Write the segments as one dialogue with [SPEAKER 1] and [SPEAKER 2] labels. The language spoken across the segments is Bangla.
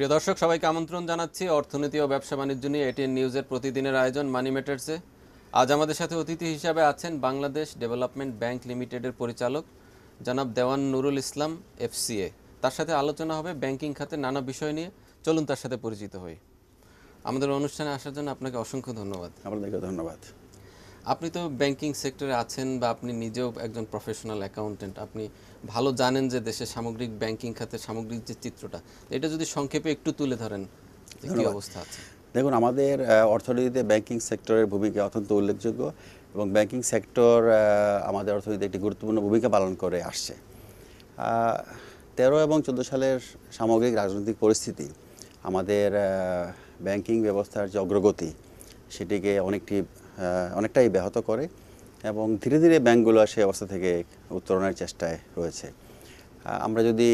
[SPEAKER 1] প্রিয় দর্শক সবাইকে আমন্ত্রণ জানাচ্ছি অর্থনীতি ও ব্যবসা বাণিজ্য নিয়ে এটিএন নিউজের প্রতিদিনের আয়োজন মানি ম্যাটার্সে আজ আমাদের সাথে অতিথি হিসাবে আছেন বাংলাদেশ ডেভেলপমেন্ট ব্যাংক লিমিটেডের পরিচালক জনাব দেওয়ান নুরুল ইসলাম এফসিএ তার সাথে আলোচনা হবে ব্যাংকিং খাতে নানা বিষয় নিয়ে চলুন তার সাথে পরিচিত হই আমাদের অনুষ্ঠানে আসার জন্য আপনাকে অসংখ্য ধন্যবাদ আপনাদেরকে ধন্যবাদ আপনি তো ব্যাংকিং সেক্টরে আছেন বা আপনি নিজেও একজন প্রফেশনাল অ্যাকাউন্টেন্ট আপনি ভালো জানেন যে দেশের সামগ্রিক ব্যাংকিং খাতের সামগ্রিক যে চিত্রটা এটা যদি সংক্ষেপে একটু তুলে ধরেন কি অবস্থা আছে
[SPEAKER 2] দেখুন আমাদের অর্থনীতিতে ব্যাংকিং সেক্টরের ভূমিকা অত্যন্ত উল্লেখযোগ্য এবং ব্যাংকিং সেক্টর আমাদের অর্থনীতিতে একটি গুরুত্বপূর্ণ ভূমিকা পালন করে আসছে তেরো এবং চোদ্দো সালের সামগ্রিক রাজনৈতিক পরিস্থিতি আমাদের ব্যাংকিং ব্যবস্থার যে অগ্রগতি সেটিকে অনেকটি অনেকটাই ব্যাহত করে এবং ধীরে ধীরে ব্যাঙ্কগুলো সেই অবস্থা থেকে উত্তরণের চেষ্টায় রয়েছে আমরা যদি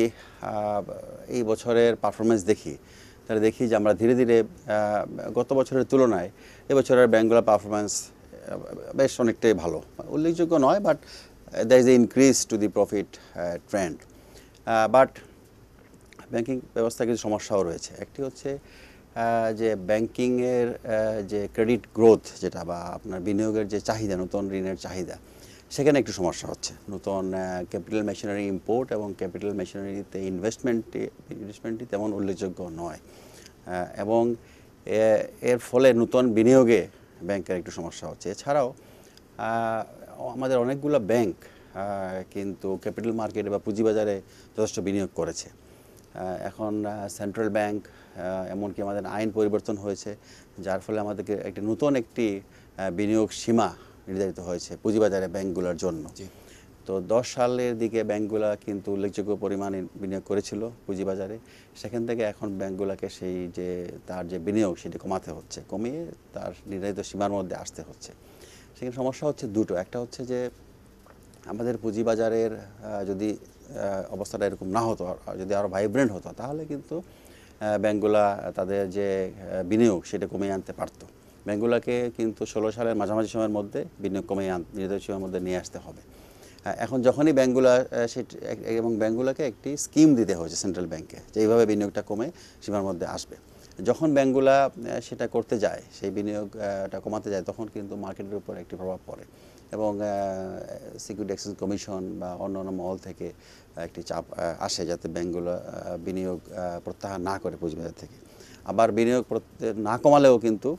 [SPEAKER 2] এই বছরের পারফরমেন্স দেখি তাহলে দেখি যে আমরা ধীরে ধীরে গত বছরের তুলনায় এবছরের ব্যাঙ্কগুলোর পারফরমেন্স বেশ অনেকটাই ভালো উল্লেখযোগ্য নয় but there is a increase to the profit trend but banking ব্যবস্থা কিছু সমস্যাও রয়েছে একটি হচ্ছে যে ব্যাংকিংয়ের যে ক্রেডিট গ্রোথ যেটা বা আপনার বিনিয়োগের যে চাহিদা নতুন ঋণের চাহিদা সেখানে একটু সমস্যা হচ্ছে নতুন ক্যাপিটাল মেশিনারি ইম্পোর্ট এবং ক্যাপিটাল মেশিনারিতে ইনভেস্টমেন্টে ইনভেস্টমেন্টটি তেমন উল্লেখযোগ্য নয় এবং এর ফলে নতুন বিনিয়োগে ব্যাংকের একটু সমস্যা হচ্ছে এছাড়াও আমাদের অনেকগুলো ব্যাংক কিন্তু ক্যাপিটাল মার্কেটে বা পুঁজিবাজারে যথেষ্ট বিনিয়োগ করেছে এখন সেন্ট্রাল ব্যাংক এমনকি আমাদের আইন পরিবর্তন হয়েছে যার ফলে আমাদেরকে একটি নতুন একটি বিনিয়োগ সীমা নির্ধারিত হয়েছে পুঁজিবাজারে ব্যাংকগুলোর জন্য তো দশ সালের দিকে ব্যাঙ্কগুলা কিন্তু উল্লেখযোগ্য পরিমাণে বিনিয়োগ করেছিল পুঁজিবাজারে সেখান থেকে এখন ব্যাংকগুলোকে সেই যে তার যে বিনিয়োগ সেটি কমাতে হচ্ছে কমিয়ে তার নির্ধারিত সীমার মধ্যে আসতে হচ্ছে সেখানে সমস্যা হচ্ছে দুটো একটা হচ্ছে যে আমাদের পুঁজিবাজারের যদি অবস্থাটা এরকম না হতো যদি আরও ভাইব্রেন্ট হতো তাহলে কিন্তু ব্যাঙ্কগুলা তাদের যে বিনিয়োগ সেটা কমিয়ে আনতে পারত ব্যাঙ্কগুলাকে কিন্তু ষোলো সালের মাঝামাঝি সময়ের মধ্যে বিনিয়োগ কমিয়ে আন নির্ধারিত সময়ের মধ্যে নিয়ে আসতে হবে এখন যখনই ব্যাঙ্কগুলা সেটি এবং ব্যাঙ্কগুলোকে একটি স্কিম দিতে হয়েছে সেন্ট্রাল ব্যাংকে যে এইভাবে বিনিয়োগটা কমে সীমার মধ্যে আসবে যখন ব্যাঙ্কগুলা সেটা করতে যায় সেই বিনিয়োগটা কমাতে যায় তখন কিন্তু মার্কেটের উপর একটি প্রভাব পড়ে এবং সিকিউরিটি এক্সচেঞ্জ কমিশন বা অন্য অন্য মহল থেকে একটি চাপ আসে যাতে ব্যাঙ্কগুলো বিনিয়োগ প্রত্যাহার না করে পুঁজিবাজার থেকে আবার বিনিয়োগ না কমালেও কিন্তু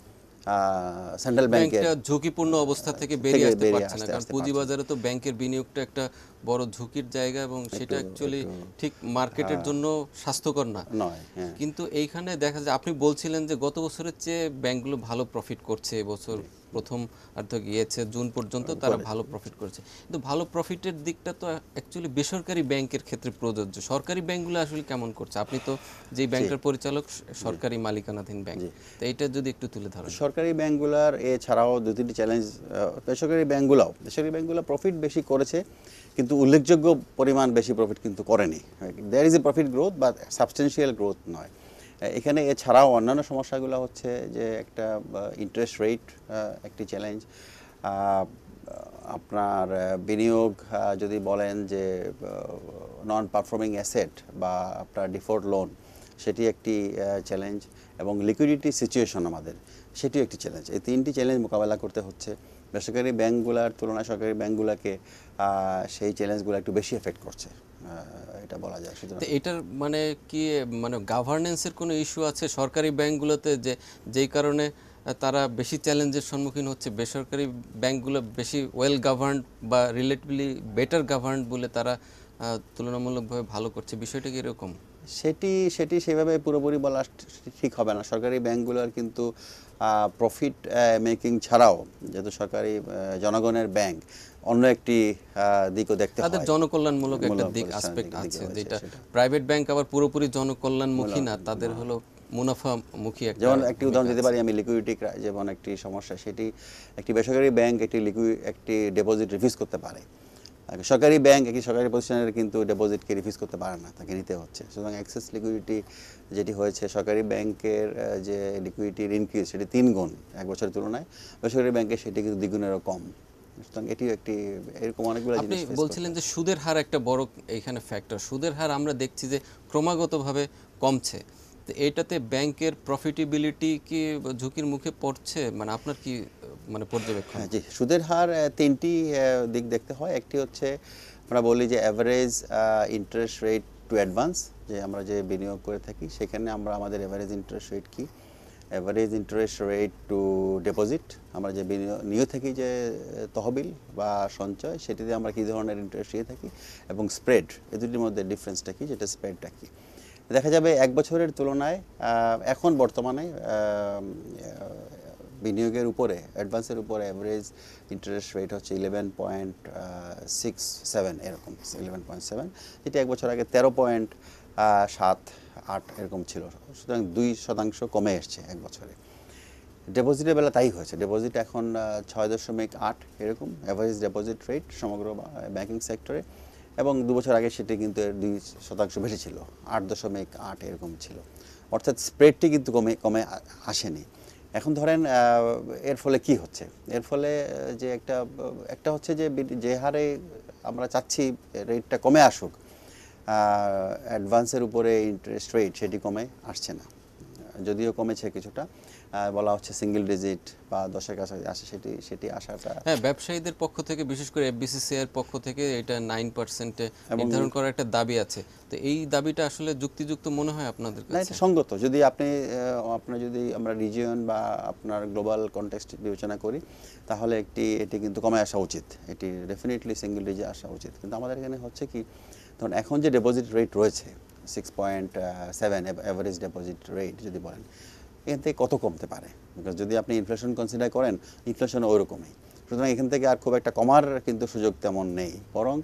[SPEAKER 2] সেন্ট্রাল ব্যাংকের
[SPEAKER 1] ঝুঁকিপূর্ণ অবস্থা থেকে বেরিয়ে আসতে পারছে না কারণ পুঁজিবাজারে তো ব্যাংকের বিনিয়োগটা একটা বড় ঝুঁকির জায়গা এবং সেটা অ্যাকচুয়ালি ঠিক মার্কেটের জন্য স্বাস্থ্যকর না হ্যাঁ। কিন্তু এইখানে দেখা যায় আপনি বলছিলেন যে গত বছরের চেয়ে ব্যাংকগুলো ভালো প্রফিট করছে এবছর প্রথম অর্থ গিয়েছে জুন পর্যন্ত হ্যাঁ, তারা ভালো প্রফিট করেছে কিন্তু ভালো প্রফিটের দিকটা তো অ্যাকচুয়ালি বেসরকারি ব্যাংকের ক্ষেত্রে প্রযোজ্য সরকারি ব্যাংকগুলো আসলে কেমন করছে আপনি তো যে ব্যাংকের পরিচালক সরকারি মালিকানাধীন ব্যাংক তো এইটা যদি একটু তুলে ধরেন
[SPEAKER 2] সরকারি ব্যাংকগুলোর এছাড়াও দু তিনটি চ্যালেঞ্জ বেসরকারি ব্যাংকগুলোও বেসরকারি ব্যাংকগুলো প্রফিট বেশি করেছে কিন্তু উল্লেখযোগ্য পরিমাণ বেশি প্রফিট কিন্তু করেনি there is a profit growth বা সাবস্টেন্সিয়াল গ্রোথ নয় এখানে এছাড়াও অন্যান্য সমস্যাগুলো হচ্ছে যে একটা ইন্টারেস্ট রেট একটি চ্যালেঞ্জ আপনার বিনিয়োগ যদি বলেন যে নন পারফর্মিং অ্যাসেট বা আপনার ডিফল্ট লোন সেটি একটি চ্যালেঞ্জ এবং লিকুইডিটি সিচুয়েশন আমাদের সেটিও একটি চ্যালেঞ্জ এই তিনটি চ্যালেঞ্জ মোকাবেলা করতে হচ্ছে বেসরকারি ব্যাঙ্কগুলোর তুলনায় সরকারি ব্যাঙ্কগুলোকে সেই চ্যালেঞ্জগুলো একটু বেশি এফেক্ট করছে এটা বলা যায় সুতরাং
[SPEAKER 1] এটার মানে কি মানে গভর্নেন্সের কোনো ইস্যু আছে সরকারি ব্যাংকগুলোতে যে যেই কারণে তারা বেশি চ্যালেঞ্জের সম্মুখীন হচ্ছে বেসরকারি ব্যাংকগুলো বেশি ওয়েল গভার্ন বা রিলেটিভলি বেটার গভর্ন বলে তারা তুলনামূলকভাবে ভালো করছে বিষয়টা কি এরকম
[SPEAKER 2] সেটি সেটি সেভাবে পুরোপুরি বলা ঠিক হবে না সরকারি ব্যাংকগুলোর কিন্তু প্রফিট মেকিং ছাড়াও যেহেতু সরকারি জনগণের ব্যাংক অন্য একটি দিকও দেখতে তাদের জনকল্যাণমূলক একটা দিক অ্যাসপেক্ট আছে যেটা
[SPEAKER 1] প্রাইভেট ব্যাংক আবার পুরোপুরি জনকল্যাণমুখী না তাদের হলো মুনাফামুখী একটা যেমন একটি উদাহরণ দিতে পারি
[SPEAKER 2] আমি লিকুইডিটি যেমন একটি সমস্যা সেটি একটি বেসরকারি ব্যাংক একটি লিকুইড একটি ডিপোজিট রিফিউজ করতে পারে সরকারি ব্যাংক একটি সরকারি প্রতিষ্ঠানের কিন্তু ডিপোজিটকে রিফিউজ করতে পারে না তাকে নিতে হচ্ছে সুতরাং অ্যাক্সেস লিকুইডিটি যেটি হয়েছে সরকারি ব্যাংকের যে লিকুইডিটির ইনক্রিজ সেটি তিন গুণ এক বছরের তুলনায় বেসরকারি ব্যাংকে সেটি কিন্তু দ্বিগুণেরও কম আপনি বলছিলেন
[SPEAKER 1] যে সুদের হার একটা বড় এখানে ফ্যাক্টর সুদের হার আমরা দেখছি যে ক্রমাগতভাবে কমছে এটাতে ব্যাংকের প্রফিটেবিলিটি কি ঝুঁকির মুখে পড়ছে মানে আপনার কি মানে পর্যবেক্ষণ
[SPEAKER 2] হ্যাঁ, জি সুদের হার তিনটি দিক দেখতে হয় একটি হচ্ছে আমরা বলি যে average interest rate to advance যে আমরা যে বিনিয়োগ করে থাকি সেখানে আমরা আমাদের অ্যাভারেজ ইন্টারেস্ট রেট কী average interest rate to deposit আমরা যে নিয়ে থাকি যে তহবিল বা সঞ্চয় সেটিতে আমরা কী ধরনের ইন্টারেস্ট নিয়ে থাকি এবং স্প্রেড এ দুটির মধ্যে ডিফারেন্সটা কী যেটা স্প্রেডটা কী দেখা যাবে এক বছরের তুলনায় এখন বর্তমানে বিনিয়োগের উপরে অ্যাডভান্সের উপরে অ্যাভারেজ ইন্টারেস্ট রেট হচ্ছে ইলেভেন পয়েন্ট সিক্স সেভেন এরকম ইলেভেন পয়েন্ট সেভেন যেটি এক বছর আগে তেরো পয়েন্ট সাত আট এরকম ছিল সুতরাং দুই শতাংশ কমে এসছে এক বছরে ডেপোজিটের বেলা তাই হয়েছে ডেপোজিট এখন ছয় দশমিক আট এরকম অ্যাভারেজ ডেপোজিট রেট সমগ্র ব্যাংকিং সেক্টরে এবং দু বছর আগে সেটি কিন্তু দুই শতাংশ ছিল আট দশমিক আট এরকম ছিল অর্থাৎ স্প্রেডটি কিন্তু কমে কমে আসেনি এখন ধরেন এর ফলে কি হচ্ছে এর ফলে যে একটা একটা হচ্ছে যে যে হারে আমরা চাচ্ছি রেটটা কমে আসুক অ্যাডভান্সের উপরে ইন্টারেস্ট রেট সেটি কমে আসছে না যদিও কমেছে কিছুটা বলা হচ্ছে সিঙ্গেল ডিজিট বা দশের কাছে আসে সেটি সেটি আসাটা
[SPEAKER 1] হ্যাঁ ব্যবসায়ীদের পক্ষ থেকে বিশেষ করে এফবিসিসি এর পক্ষ থেকে এটা নাইন পার্সেন্টে নির্ধারণ করার একটা দাবি আছে তো এই দাবিটা আসলে যুক্তিযুক্ত মনে হয় আপনাদের না এটা
[SPEAKER 2] সঙ্গত যদি আপনি আপনার যদি আমরা রিজিয়ন বা আপনার গ্লোবাল কনটেক্সট বিবেচনা করি তাহলে একটি এটি কিন্তু কমে আসা উচিত এটি ডেফিনেটলি সিঙ্গেল ডিজিট আসা উচিত কিন্তু আমাদের এখানে হচ্ছে কি তখন এখন যে ডিপোজিট রেট রয়েছে six point seven average deposit rate যদি বলেন এখান থেকে কত কমতে পারে বিকজ যদি আপনি ইনফ্লেশন কনসিডার করেন ইনফ্লেশন ওই রকমই সুতরাং এখান থেকে আর খুব একটা কমার কিন্তু সুযোগ তেমন নেই বরং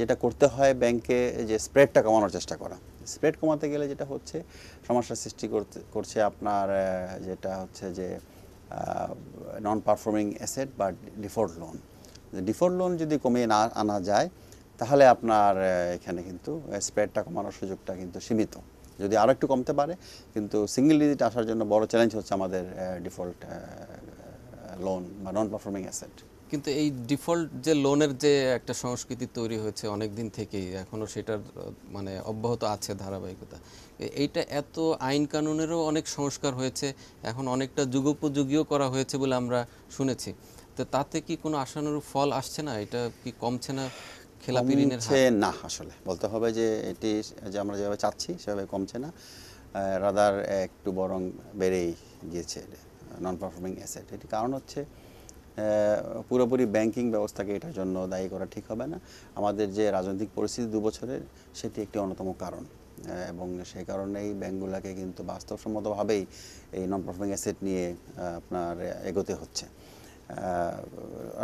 [SPEAKER 2] যেটা করতে হয় ব্যাংকে যে স্প্রেডটা কমানোর চেষ্টা করা স্প্রেড কমাতে গেলে যেটা হচ্ছে সমস্যার সৃষ্টি করতে করছে আপনার যেটা হচ্ছে যে নন পারফর্মিং অ্যাসেট বা ডিফল্ট লোন ডিফল্ট লোন যদি কমিয়ে না আনা যায় তাহলে আপনার এখানে কিন্তু স্প্রেডটা কমানোর সুযোগটা কিন্তু সীমিত যদি আরও একটু কমতে পারে কিন্তু সিঙ্গেল ডিজিট আসার জন্য বড় চ্যালেঞ্জ হচ্ছে আমাদের ডিফল্ট লোন বা নন পারফর্মিং অ্যাসেট
[SPEAKER 1] কিন্তু এই ডিফল্ট যে লোনের যে একটা সংস্কৃতি তৈরি হয়েছে অনেক দিন থেকেই এখনও সেটার মানে অব্যাহত আছে ধারাবাহিকতা এইটা এত আইন কানুনেরও অনেক সংস্কার হয়েছে এখন অনেকটা যুগোপযোগীও করা হয়েছে বলে আমরা শুনেছি তো তাতে কি কোনো আশানুরূপ ফল আসছে না এটা কি কমছে না খেলাপি ঋণের
[SPEAKER 2] না আসলে বলতে হবে যে এটি যে আমরা যেভাবে চাচ্ছি সেভাবে কমছে না রাদার একটু বরং বেড়েই গিয়েছে নন পারফর্মিং অ্যাসেট এটি কারণ হচ্ছে পুরোপুরি ব্যাংকিং ব্যবস্থাকে এটার জন্য দায়ী করা ঠিক হবে না আমাদের যে রাজনৈতিক পরিস্থিতি দু বছরের সেটি একটি অন্যতম কারণ এবং সেই কারণেই ব্যাংকগুলোকে কিন্তু বাস্তবসম্মতভাবেই এই নন পারফর্মিং অ্যাসেট নিয়ে আপনার এগোতে হচ্ছে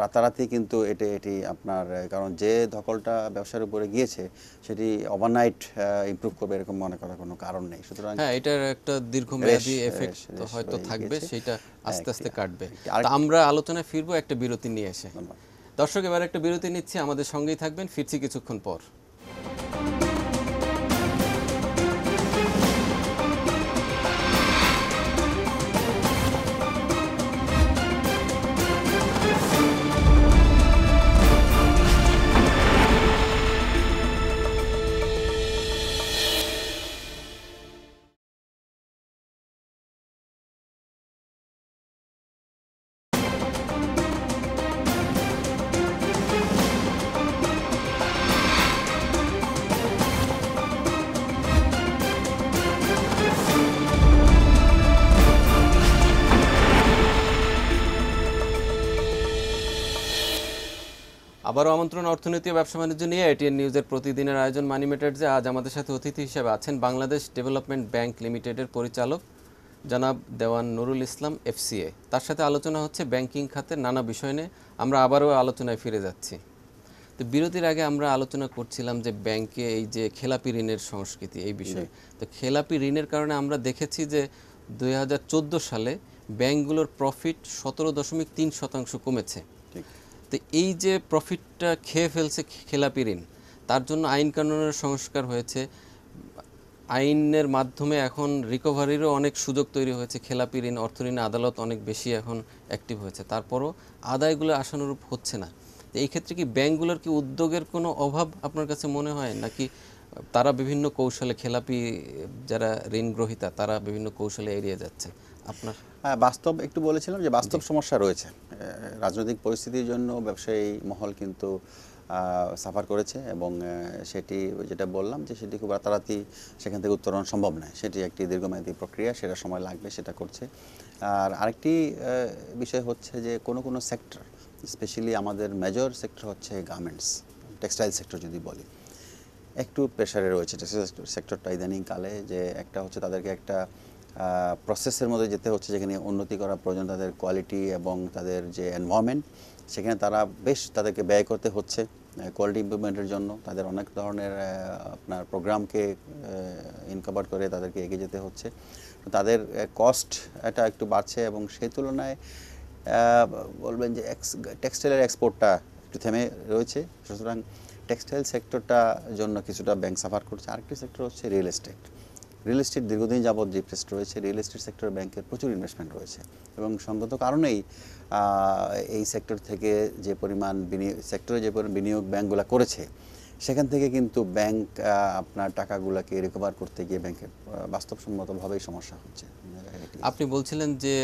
[SPEAKER 2] রাতারাতি কিন্তু এটি এটি আপনার কারণ যে ধকলটা ব্যবসার উপরে গিয়েছে সেটি ওভারনাইট ইমপ্রুভ করবে এরকম মনে করার কোনো কারণ নেই সুতরাং হ্যাঁ এটার একটা দীর্ঘমেয়াদী এফেক্ট হয়তো থাকবে সেটা হ্যাঁ, আস্তে আস্তে কাটবে
[SPEAKER 1] আমরা আলোচনায় ফিরবো একটা বিরতি নিয়ে এসে দর্শক এবার একটা বিরতি নিচ্ছি আমাদের সঙ্গেই থাকবেন ফিরছি কিছুক্ষণ পর আবারও আমন্ত্রণ অর্থনীতি ব্যবসা বাণিজ্য নিয়ে এটিএন নিউজের প্রতিদিনের আয়োজন মানি যে আজ আমাদের সাথে অতিথি হিসেবে আছেন বাংলাদেশ ডেভেলপমেন্ট ব্যাংক লিমিটেডের পরিচালক জনাব দেওয়ান নুরুল ইসলাম এফসিএ তার সাথে আলোচনা হচ্ছে ব্যাংকিং খাতের নানা বিষয় নিয়ে আমরা আবারও আলোচনায় ফিরে যাচ্ছি তো বিরতির আগে আমরা আলোচনা করছিলাম যে ব্যাংকে এই যে খেলাপি ঋণের সংস্কৃতি এই বিষয়ে তো খেলাপি ঋণের কারণে আমরা দেখেছি যে দুই সালে ব্যাংকগুলোর প্রফিট সতেরো দশমিক তিন শতাংশ কমেছে তো এই যে প্রফিটটা খেয়ে ফেলছে খেলাপি ঋণ তার জন্য আইন কানুনের সংস্কার হয়েছে আইনের মাধ্যমে এখন রিকভারিরও অনেক সুযোগ তৈরি হয়েছে খেলাপি ঋণ ঋণ আদালত অনেক বেশি এখন অ্যাক্টিভ হয়েছে তারপরও আদায়গুলো আশানুরূপ হচ্ছে না এই ক্ষেত্রে কি ব্যাংকগুলোর কি উদ্যোগের কোনো অভাব আপনার কাছে মনে হয় নাকি তারা বিভিন্ন কৌশলে খেলাপি যারা ঋণ গ্রহীতা তারা বিভিন্ন কৌশলে এড়িয়ে যাচ্ছে আপনার
[SPEAKER 2] হ্যাঁ, বাস্তব একটু বলেছিলাম যে বাস্তব সমস্যা রয়েছে রাজনৈতিক পরিস্থিতির জন্য ব্যবসায়ী মহল কিন্তু সাফার করেছে এবং সেটি যেটা বললাম যে সেটি খুব রাতারাতি সেখান থেকে উত্তরণ সম্ভব নয় সেটি একটি দীর্ঘমেয়াদী প্রক্রিয়া সেটা সময় লাগবে সেটা করছে আর আরেকটি বিষয় হচ্ছে যে কোনো কোনো সেক্টর স্পেশালি আমাদের মেজর সেক্টর হচ্ছে গার্মেন্টস টেক্সটাইল সেক্টর যদি বলি একটু প্রেশারে রয়েছে টেক্সটাইল সেক্টরটা ইদানিংকালে যে একটা হচ্ছে তাদেরকে একটা প্রসেসের মধ্যে যেতে হচ্ছে যেখানে উন্নতি করা প্রয়োজন তাদের কোয়ালিটি এবং তাদের যে এনভায়রনমেন্ট সেখানে তারা বেশ তাদেরকে ব্যয় করতে হচ্ছে কোয়ালিটি ইমপ্রুভমেন্টের জন্য তাদের অনেক ধরনের আপনার প্রোগ্রামকে ইনকভার করে তাদেরকে এগিয়ে যেতে হচ্ছে তাদের কস্ট এটা একটু বাড়ছে এবং সেই তুলনায় বলবেন যে এক্স টেক্সটাইলের এক্সপোর্টটা একটু থেমে রয়েছে সুতরাং টেক্সটাইল সেক্টরটা জন্য কিছুটা ব্যাংক সাফার করছে আরেকটি সেক্টর হচ্ছে রিয়েল এস্টেট রিয়েল এস্টেট দীর্ঘদিন যাবৎ ডিপ্রেসড রয়েছে রিয়েল এস্টেট সেক্টর ব্যাংকের প্রচুর ইনভেস্টমেন্ট রয়েছে এবং সঙ্গত কারণেই এই সেক্টর থেকে যে পরিমাণ বিনিয়োগ সেক্টরে যে পরিমাণ বিনিয়োগ ব্যাংকগুলো করেছে সেখান থেকে কিন্তু ব্যাংক আপনার টাকাগুলোকে রিকভার করতে গিয়ে ব্যাংকের বাস্তবসম্মতভাবেই সমস্যা হচ্ছে
[SPEAKER 1] আপনি বলছিলেন যে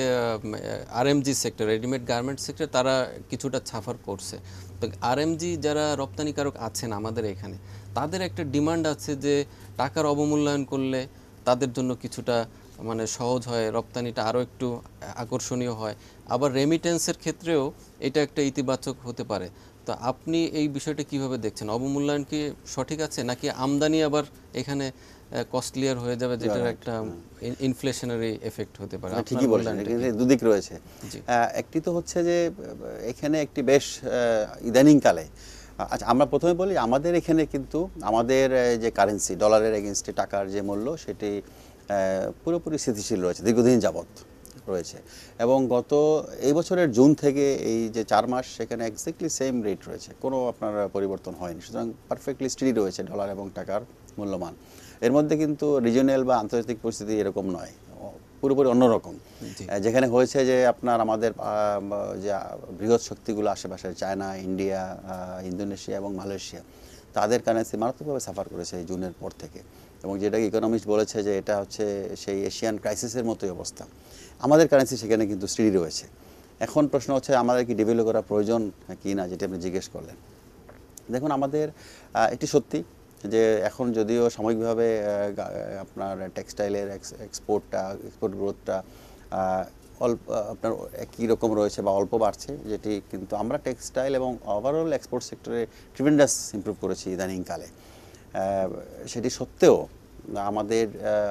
[SPEAKER 1] RMG sector readymade garment sector তারা কিছুটা ছাফার করছে তো আরএমজি যারা রপ্তানিকারক আছেন আমাদের এখানে তাদের একটা ডিমান্ড আছে যে টাকার অবমূল্যায়ন করলে তাদের জন্য কিছুটা মানে সহজ হয় রপ্তানিটা আরও একটু আকর্ষণীয় হয় আবার রেমিটেন্সের ক্ষেত্রেও এটা একটা ইতিবাচক হতে পারে তো আপনি এই বিষয়টা কিভাবে দেখছেন অবমূল্যায়ন কি সঠিক আছে নাকি আমদানি আবার এখানে কস্টলিয়ার হয়ে যাবে যেটার একটা ইনফ্লেশনারি এফেক্ট হতে পারে ঠিকই বলেছেন
[SPEAKER 2] দুদিক রয়েছে একটি তো হচ্ছে যে এখানে একটি বেশ ইদানিংকালে আচ্ছা আমরা প্রথমে বলি আমাদের এখানে কিন্তু আমাদের যে কারেন্সি ডলারের এগেনস্টে টাকার যে মূল্য সেটি পুরোপুরি স্থিতিশীল রয়েছে দীর্ঘদিন যাবৎ রয়েছে এবং গত এই বছরের জুন থেকে এই যে চার মাস সেখানে এক্স্যাক্টলি সেম রেট রয়েছে কোনো আপনার পরিবর্তন হয়নি সুতরাং পারফেক্টলি স্টিডি রয়েছে ডলার এবং টাকার মূল্যমান এর মধ্যে কিন্তু রিজিওনাল বা আন্তর্জাতিক পরিস্থিতি এরকম নয় পুরোপুরি অন্যরকম যেখানে হয়েছে যে আপনার আমাদের যে বৃহৎ শক্তিগুলো আশেপাশে চায়না ইন্ডিয়া ইন্দোনেশিয়া এবং মালয়েশিয়া তাদের কারেন্সি মারাত্মকভাবে সাফার করেছে এই জুনের পর থেকে এবং যেটা ইকোনমিস্ট বলেছে যে এটা হচ্ছে সেই এশিয়ান ক্রাইসিসের মতোই অবস্থা আমাদের কারেন্সি সেখানে কিন্তু স্ত্রী রয়েছে এখন প্রশ্ন হচ্ছে আমাদের কি ডেভেলপ করা প্রয়োজন কি না যেটা আপনি জিজ্ঞেস করলেন দেখুন আমাদের এটি সত্যি যে এখন যদিও সাময়িকভাবে আপনার টেক্সটাইলের এক্সপোর্টটা এক্সপোর্ট গ্রোথটা অল্প আপনার একই রকম রয়েছে বা অল্প বাড়ছে যেটি কিন্তু আমরা টেক্সটাইল এবং ওভারঅল এক্সপোর্ট সেক্টরে ট্রিমেন্ডাস ইম্প্রুভ করেছি ইদানিংকালে সেটি সত্ত্বেও আমাদের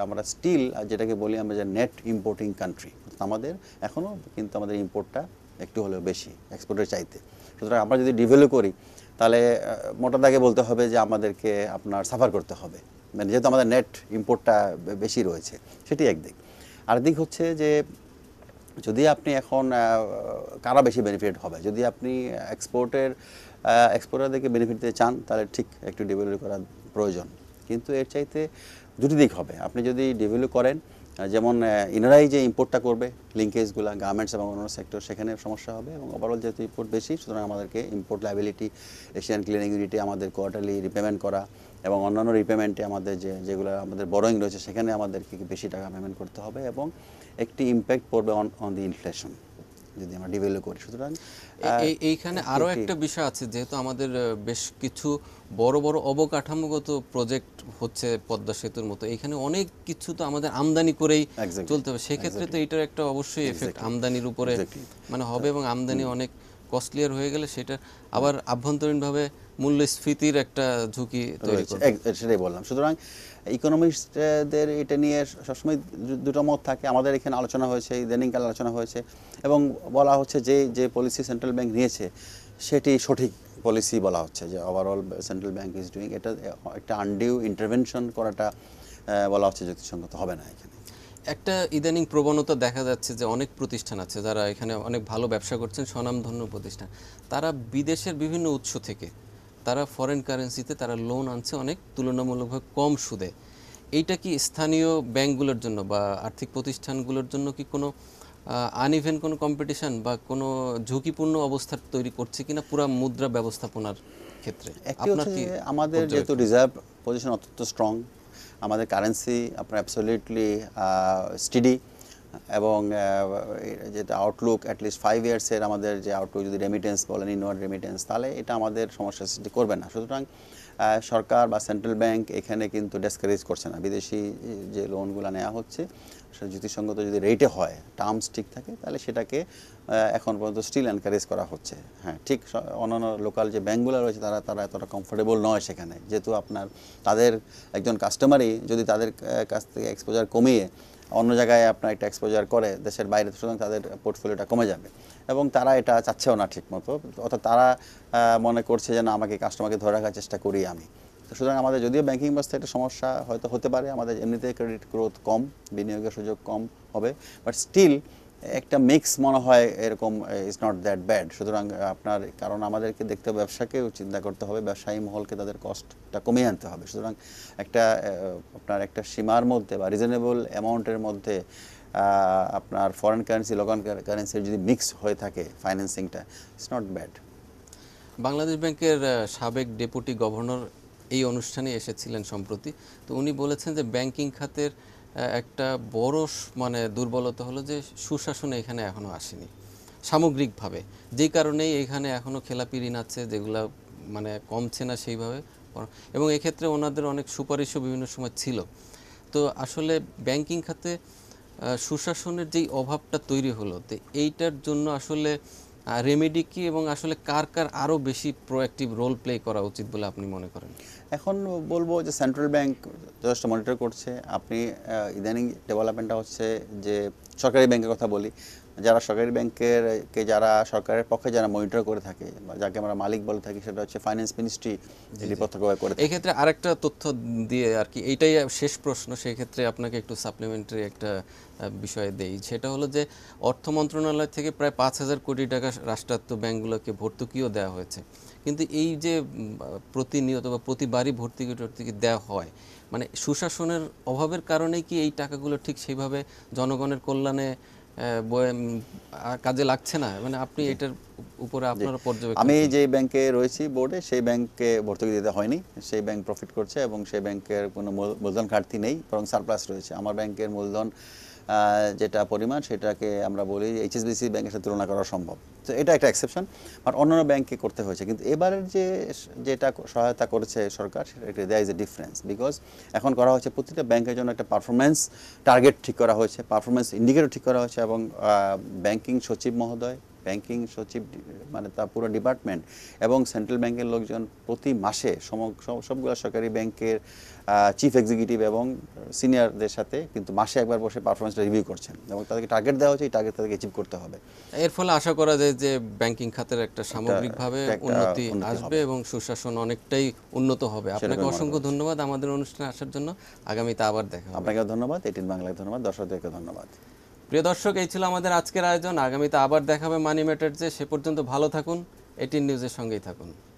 [SPEAKER 2] আমরা স্টিল যেটাকে বলি আমরা যে নেট ইম্পোর্টিং কান্ট্রি আমাদের এখনও কিন্তু আমাদের ইম্পোর্টটা একটু হলেও বেশি এক্সপোর্টের চাইতে সুতরাং আমরা যদি ডিভেলপ করি তাহলে মোটা দাগে বলতে হবে যে আমাদেরকে আপনার সাফার করতে হবে মানে যেহেতু আমাদের নেট ইম্পোর্টটা বেশি রয়েছে সেটি একদিক আর দিক হচ্ছে যে যদি আপনি এখন কারা বেশি বেনিফিট হবে যদি আপনি এক্সপোর্টের এক্সপোর্টারদেরকে বেনিফিট দিতে চান তাহলে ঠিক একটু ডেভেলপ করা প্রয়োজন কিন্তু এর চাইতে দুটি দিক হবে আপনি যদি ডেভেলপ করেন যেমন ইনারাই যে ইম্পোর্টটা করবে লিঙ্কেজগুলো গার্মেন্টস এবং অন্যান্য সেক্টর সেখানে সমস্যা হবে এবং ওভারঅল যেহেতু ইম্পোর্ট বেশি সুতরাং আমাদেরকে ইম্পোর্ট লাইবিলিটি এশিয়ান ক্লিনিং ইউনিটে আমাদের কোয়ার্টারলি রিপেমেন্ট করা এবং অন্যান্য রিপেমেন্টে আমাদের যে যেগুলো আমাদের বড়োয়িং রয়েছে সেখানে আমাদেরকে বেশি টাকা পেমেন্ট করতে হবে এবং একটি ইম্প্যাক্ট পড়বে অন অন দি ইনফ্লেশন যদি আমরা ডিভেলপ করি সুতরাং এইখানে আরও একটা
[SPEAKER 1] বিষয় আছে যেহেতু আমাদের বেশ কিছু বড় বড় অবকাঠামোগত প্রজেক্ট হচ্ছে পদ্মা সেতুর মতো এখানে অনেক কিছু তো আমাদের আমদানি করেই চলতে হবে সেক্ষেত্রে তো এটার একটা অবশ্যই এফেক্ট আমদানির উপরে মানে হবে এবং আমদানি অনেক কস্টলিয়ার হয়ে গেলে সেটা আবার আভ্যন্তরীণভাবে মূল্যস্ফীতির একটা ঝুঁকি তৈরি
[SPEAKER 2] সেটাই বললাম সুতরাং ইকোনমিস্টদের এটা নিয়ে সবসময় দুটো মত থাকে আমাদের এখানে আলোচনা হয়েছে ইদানিংকাল আলোচনা হয়েছে এবং বলা হচ্ছে যে যে পলিসি সেন্ট্রাল ব্যাংক নিয়েছে সেটি সঠিক পলিসি বলা হচ্ছে যে overall central bank is doing এটা একটা আনডিউ ইন্টারভেনশন করাটা বলা হচ্ছে যুক্তিসঙ্গত হবে না এখানে
[SPEAKER 1] একটা ইদানিং প্রবণতা দেখা যাচ্ছে যে অনেক প্রতিষ্ঠান আছে যারা এখানে অনেক ভালো ব্যবসা করছেন স্বনামধন্য প্রতিষ্ঠান তারা বিদেশের বিভিন্ন উৎস থেকে তারা ফরেন কারেন্সিতে তারা লোন আনছে অনেক তুলনামূলকভাবে কম সুদে এইটা কি স্থানীয় ব্যাংকগুলোর জন্য বা আর্থিক প্রতিষ্ঠানগুলোর জন্য কি কোনো আনইভেন কোনো কম্পিটিশন বা কোনো ঝুঁকিপূর্ণ অবস্থা তৈরি করছে কিনা পুরো মুদ্রা ব্যবস্থাপনার ক্ষেত্রে আমাদের যেহেতু
[SPEAKER 2] রিজার্ভ পজিশন অত্যন্ত স্ট্রং আমাদের কারেন্সি আপনার অ্যাবসোলিউটলি স্টিডি এবং যেটা আউটলুক অ্যাটলিস্ট ফাইভ ইয়ার্সের আমাদের যে আউটলুক যদি রেমিটেন্স বলেন ইনওয়ার্ড রেমিটেন্স তাহলে এটা আমাদের সমস্যা সৃষ্টি করবে না সুতরাং সরকার বা সেন্ট্রাল ব্যাংক এখানে কিন্তু ডেসকারেজ করছে না বিদেশি যে লোনগুলো নেওয়া হচ্ছে জ্যোতিসঙ্গত যুক্তিসঙ্গত যদি রেটে হয় টার্মস ঠিক থাকে তাহলে সেটাকে এখন পর্যন্ত স্টিল এনকারেজ করা হচ্ছে হ্যাঁ ঠিক অন্যান্য লোকাল যে ব্যাঙ্কগুলো রয়েছে তারা তারা এতটা কমফোর্টেবল নয় সেখানে যেহেতু আপনার তাদের একজন কাস্টমারই যদি তাদের কাছ থেকে এক্সপোজার কমিয়ে অন্য জায়গায় আপনার একটা এক্সপোজার করে দেশের বাইরে সুতরাং তাদের পোর্টফোলিওটা কমে যাবে এবং তারা এটা চাচ্ছেও না ঠিক মতো অর্থাৎ তারা মনে করছে যেন আমাকে কাস্টমারকে ধরে রাখার চেষ্টা করি আমি সুতরাং আমাদের যদিও ব্যাঙ্কিং ব্যবস্থা একটা সমস্যা হয়তো হতে পারে আমাদের এমনিতে ক্রেডিট গ্রোথ কম বিনিয়োগের সুযোগ কম হবে বাট স্টিল একটা মিক্স মনে হয় এরকম ইজ নট দ্যাট ব্যাড সুতরাং আপনার কারণ আমাদেরকে দেখতে ব্যবসাকেও চিন্তা করতে হবে ব্যবসায়ী মহলকে তাদের কস্টটা কমিয়ে আনতে হবে সুতরাং একটা আপনার একটা সীমার মধ্যে বা রিজনেবল অ্যামাউন্টের মধ্যে আপনার ফরেন কারেন্সি লোকাল কারেন্সির যদি মিক্স হয়ে থাকে ফাইন্যান্সিংটা ইটস নট ব্যাড
[SPEAKER 1] বাংলাদেশ ব্যাংকের সাবেক ডেপুটি গভর্নর এই অনুষ্ঠানে এসেছিলেন সম্প্রতি তো উনি বলেছেন যে ব্যাংকিং খাতের একটা বড় মানে দুর্বলতা হলো যে সুশাসন এখানে এখনও আসেনি সামগ্রিকভাবে যেই কারণেই এখানে এখনও খেলাপি ঋণ আছে যেগুলো মানে কমছে না সেইভাবে এবং এক্ষেত্রে ওনাদের অনেক সুপারিশও বিভিন্ন সময় ছিল তো আসলে ব্যাংকিং খাতে সুশাসনের যেই অভাবটা তৈরি হলো তো এইটার জন্য আসলে রেমেডি কি এবং আসলে কার কার আরও বেশি প্রোঅ্যাক্টিভ রোল প্লে করা উচিত বলে আপনি মনে করেন
[SPEAKER 2] এখন বলবো যে সেন্ট্রাল ব্যাংক যথেষ্ট মনিটর করছে আপনি ইদানিং ডেভেলপমেন্টটা হচ্ছে যে সরকারি ব্যাংকের কথা বলি যারা সরকারি ব্যাংকের কে যারা সরকারের পক্ষে যারা মনিটর করে থাকে যাকে আমরা মালিক বলে থাকি সেটা হচ্ছে ফাইন্যান্স মিনিস্ট্রি এটি প্রত্যক্ষভাবে করে এই
[SPEAKER 1] ক্ষেত্রে আরেকটা তথ্য দিয়ে আর কি এইটাই শেষ প্রশ্ন সেই ক্ষেত্রে আপনাকে একটু সাপ্লিমেন্টারি একটা বিষয় দেই সেটা হলো যে অর্থ মন্ত্রণালয় থেকে প্রায় পাঁচ হাজার কোটি টাকা রাষ্ট্রায়ত্ত ব্যাংকগুলোকে ভর্তুকিও দেওয়া হয়েছে কিন্তু এই যে প্রতিনিয়ত বা প্রতিবারই ভর্তুকি টর্তুকি দেওয়া হয় মানে সুশাসনের অভাবের কারণে কি এই টাকাগুলো ঠিক সেইভাবে জনগণের কল্যাণে কাজে লাগছে না মানে আপনি এটার উপরে আপনার পর্যবেক্ষণ আমি
[SPEAKER 2] যে ব্যাংকে রয়েছি বোর্ডে সেই ব্যাংকে ভর্তুকি দিতে হয়নি সেই ব্যাংক প্রফিট করছে এবং সেই ব্যাংকের কোনো মূলধন ঘাটতি নেই বরং সারপ্লাস রয়েছে আমার ব্যাংকের মূলধন যেটা পরিমাণ সেটাকে আমরা বলি এইচএসবিসি ব্যাংকের সাথে তুলনা করা সম্ভব তো এটা একটা এক্সেপশন বাট অন্যান্য ব্যাংকে করতে হয়েছে কিন্তু এবারের যে যেটা সহায়তা করেছে সরকার সেটা একটা দেয় ইজ এ ডিফারেন্স বিকজ এখন করা হচ্ছে প্রতিটা ব্যাংকের জন্য একটা পারফরমেন্স টার্গেট ঠিক করা হয়েছে পারফরমেন্স ইন্ডিকেটর ঠিক করা হয়েছে এবং ব্যাংকিং সচিব মহোদয় ব্যাংকিং সচিব মানে তা পুরো ডিপার্টমেন্ট এবং সেন্ট্রাল ব্যাংকের লোকজন প্রতি মাসে সবগুলো সরকারি ব্যাংকের চিফ এক্সিকিউটিভ এবং সিনিয়রদের সাথে কিন্তু মাসে একবার বসে পারফরমেন্সটা রিভিউ করছেন এবং তাদেরকে টার্গেট দেওয়া হচ্ছে এই টার্গেট তাদেরকে অ্যাচিভ করতে হবে
[SPEAKER 1] এর ফলে আশা করা যায় যে ব্যাংকিং খাতের একটা সামগ্রিকভাবে উন্নতি আসবে এবং সুশাসন অনেকটাই উন্নত হবে আপনাকে অসংখ্য ধন্যবাদ আমাদের অনুষ্ঠানে আসার জন্য আগামীতে আবার দেখা আপনাকে ধন্যবাদ এটিন বাংলায় ধন্যবাদ দর্শকদেরকে ধন্যবাদ প্রিয় দর্শক এই ছিল আমাদের আজকের আয়োজন আগামীতে আবার দেখাবে মানি ম্যাটার যে সে পর্যন্ত ভালো থাকুন এটি নিউজের সঙ্গেই থাকুন